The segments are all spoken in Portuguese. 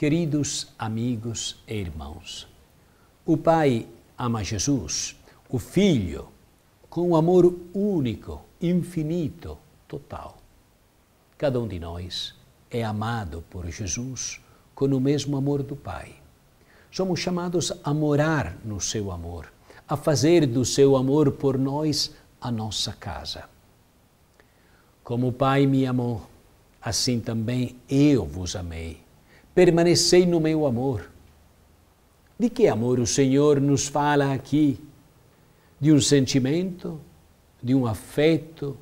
Queridos amigos e irmãos, o Pai ama Jesus, o Filho, com um amor único, infinito, total. Cada um de nós é amado por Jesus com o mesmo amor do Pai. Somos chamados a morar no seu amor, a fazer do seu amor por nós a nossa casa. Como o Pai me amou, assim também eu vos amei permanecei no meu amor. De que amor o Senhor nos fala aqui? De um sentimento, de um afeto,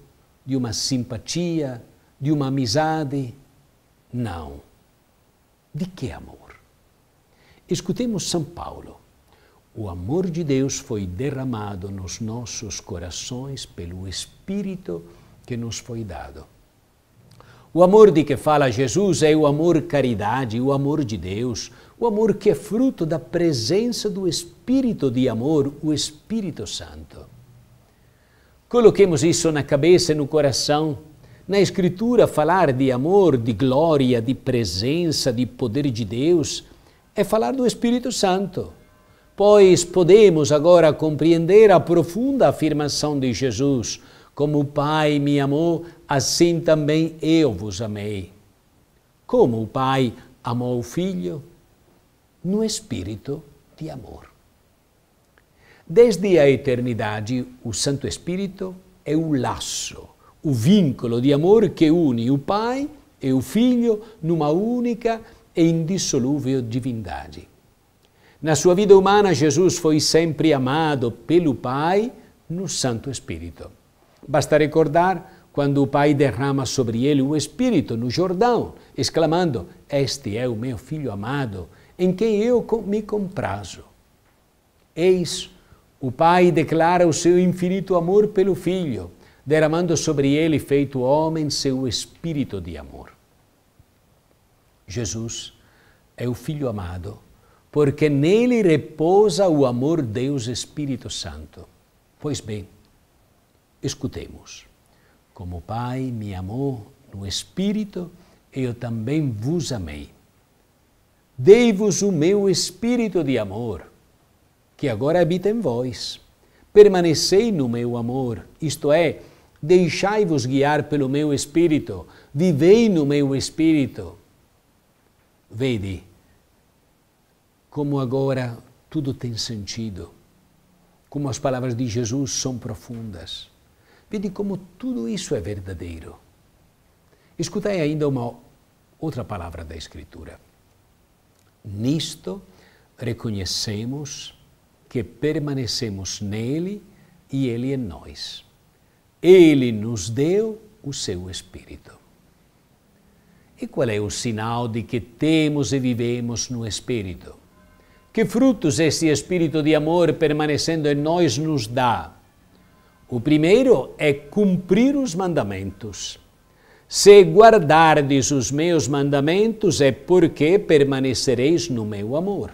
de uma simpatia, de uma amizade? Não. De que amor? Escutemos São Paulo. O amor de Deus foi derramado nos nossos corações pelo Espírito que nos foi dado. O amor de que fala Jesus é o amor caridade, o amor de Deus, o amor que é fruto da presença do Espírito de amor, o Espírito Santo. Coloquemos isso na cabeça e no coração. Na Escritura, falar de amor, de glória, de presença, de poder de Deus é falar do Espírito Santo. Pois podemos agora compreender a profunda afirmação de Jesus como o Pai me amou, assim também eu vos amei. Como o Pai amou o Filho, no espírito de amor. Desde a eternidade, o Santo Espírito é o laço, o vínculo de amor que une o Pai e o Filho numa única e indissolúvel divindade. Na sua vida humana, Jesus foi sempre amado pelo Pai no Santo Espírito. Basta recordar quando o Pai derrama sobre ele o Espírito no Jordão, exclamando: Este é o meu filho amado, em quem eu me comprazo. Eis, o Pai declara o seu infinito amor pelo Filho, derramando sobre ele, feito homem, seu espírito de amor. Jesus é o Filho amado, porque nele repousa o amor Deus Espírito Santo. Pois bem, Escutemos. Como o Pai me amou no Espírito, eu também vos amei. Dei-vos o meu espírito de amor, que agora habita em vós. Permanecei no meu amor, isto é, deixai-vos guiar pelo meu espírito, vivei no meu espírito. Vede como agora tudo tem sentido, como as palavras de Jesus são profundas. Vede como tudo isso é verdadeiro. Escutai ainda uma outra palavra da Escritura. Nisto reconhecemos que permanecemos nele e ele em nós. Ele nos deu o seu Espírito. E qual é o sinal de que temos e vivemos no Espírito? Que frutos esse Espírito de amor permanecendo em nós nos dá? O primeiro é cumprir os mandamentos. Se guardardes os meus mandamentos, é porque permanecereis no meu amor.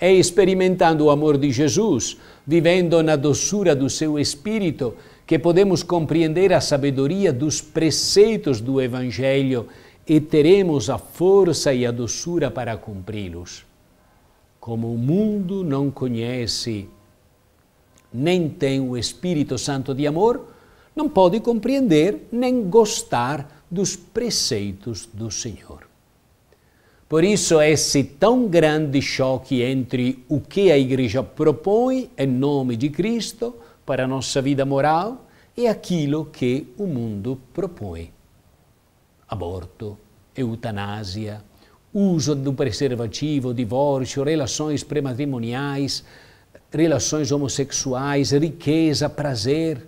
É experimentando o amor de Jesus, vivendo na doçura do seu espírito, que podemos compreender a sabedoria dos preceitos do Evangelho e teremos a força e a doçura para cumpri-los. Como o mundo não conhece nem tem o Espírito Santo de amor, não pode compreender nem gostar dos preceitos do Senhor. Por isso, é esse tão grande choque entre o que a Igreja propõe em nome de Cristo para a nossa vida moral e aquilo que o mundo propõe. Aborto, eutanásia, uso do preservativo, divórcio, relações prematrimoniais, relações homossexuais, riqueza, prazer.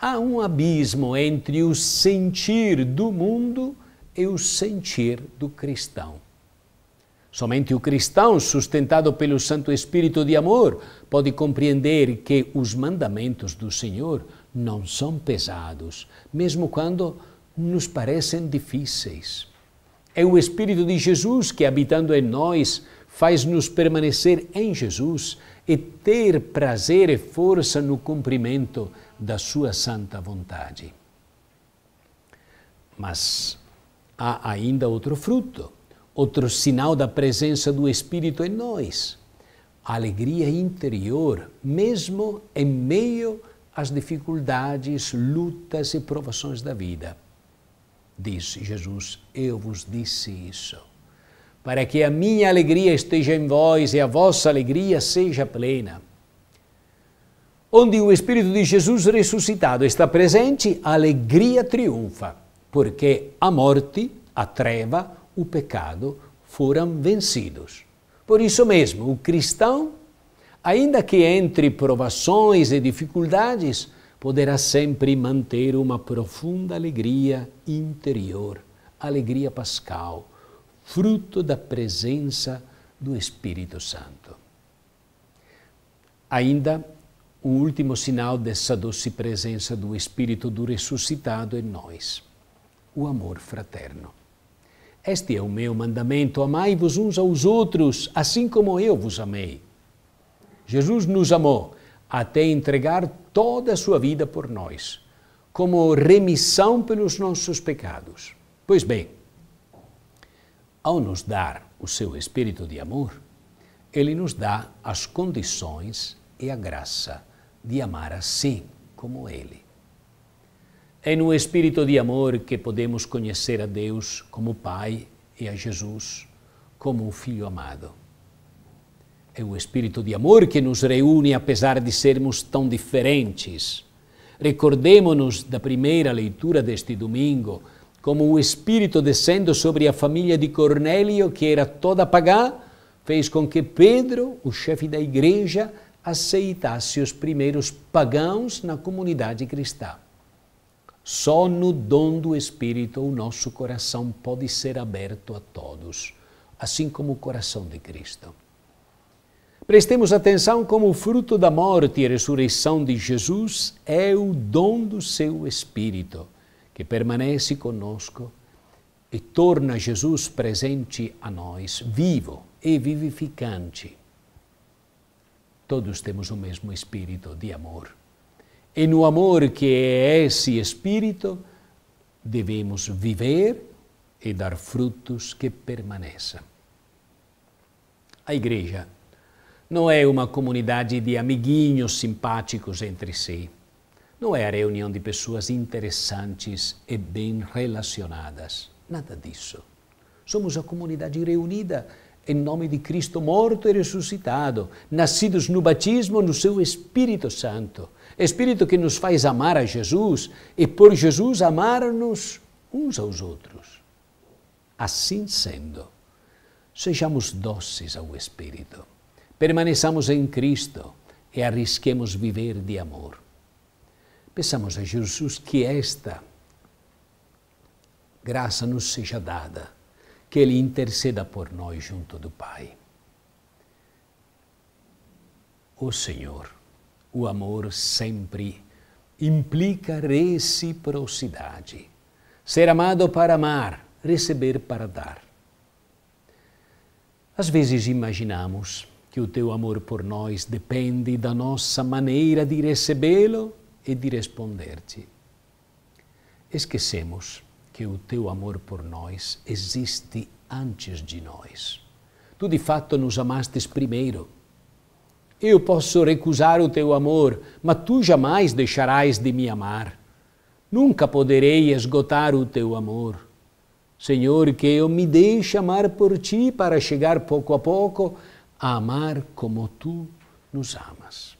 Há um abismo entre o sentir do mundo e o sentir do cristão. Somente o cristão, sustentado pelo Santo Espírito de amor, pode compreender que os mandamentos do Senhor não são pesados, mesmo quando nos parecem difíceis. É o Espírito de Jesus que, habitando em nós, faz-nos permanecer em Jesus e ter prazer e força no cumprimento da Sua santa vontade. Mas há ainda outro fruto, outro sinal da presença do Espírito em nós: a alegria interior, mesmo em meio às dificuldades, lutas e provações da vida. Diz Jesus: Eu vos disse isso para que a minha alegria esteja em vós e a vossa alegria seja plena. Onde o Espírito de Jesus ressuscitado está presente, a alegria triunfa, porque a morte, a treva, o pecado foram vencidos. Por isso mesmo, o cristão, ainda que entre provações e dificuldades, poderá sempre manter uma profunda alegria interior, alegria pascal fruto da presença do Espírito Santo. Ainda um último sinal dessa doce presença do Espírito do ressuscitado em nós, o amor fraterno. Este é o meu mandamento: amai-vos uns aos outros, assim como eu vos amei. Jesus nos amou até entregar toda a sua vida por nós, como remissão pelos nossos pecados. Pois bem, ao nos dar o seu espírito de amor, ele nos dá as condições e a graça de amar assim como ele. É no espírito de amor que podemos conhecer a Deus como Pai e a Jesus como o Filho amado. É o espírito de amor que nos reúne apesar de sermos tão diferentes. Recordemos-nos da primeira leitura deste domingo como o Espírito descendo sobre a família de Cornélio, que era toda pagã, fez com que Pedro, o chefe da igreja, aceitasse os primeiros pagãos na comunidade cristã. Só no dom do Espírito o nosso coração pode ser aberto a todos, assim como o coração de Cristo. Prestemos atenção como o fruto da morte e ressurreição de Jesus é o dom do seu Espírito que permanece conosco e torna Jesus presente a nós vivo e vivificante. Todos temos o mesmo espírito de amor. E no amor que é esse espírito, devemos viver e dar frutos que permaneçam. A igreja não é uma comunidade de amiguinhos simpáticos entre si não é a reunião de pessoas interessantes e bem relacionadas. Nada disso. Somos a comunidade reunida em nome de Cristo morto e ressuscitado, nascidos no batismo no seu Espírito Santo. Espírito que nos faz amar a Jesus e por Jesus amar-nos uns aos outros. Assim sendo, sejamos doces ao Espírito, permaneçamos em Cristo e arrisquemos viver de amor. Peçamos a Jesus que esta graça nos seja dada, que Ele interceda por nós junto do Pai. O Senhor, o amor sempre implica reciprocidade. Ser amado para amar, receber para dar. Às vezes imaginamos que o teu amor por nós depende da nossa maneira de recebê-lo e di responderci: Esquecemos que o teu amor por nós existe antes de nós. Tu de fato nos amastes primeiro. Eu posso recusar o teu amor, mas tu jamais deixarás de me amar. Nunca poderei esgotar o teu amor. Senhor, que eu me deixe amar por ti para chegar pouco a pouco a amar como tu nos amas.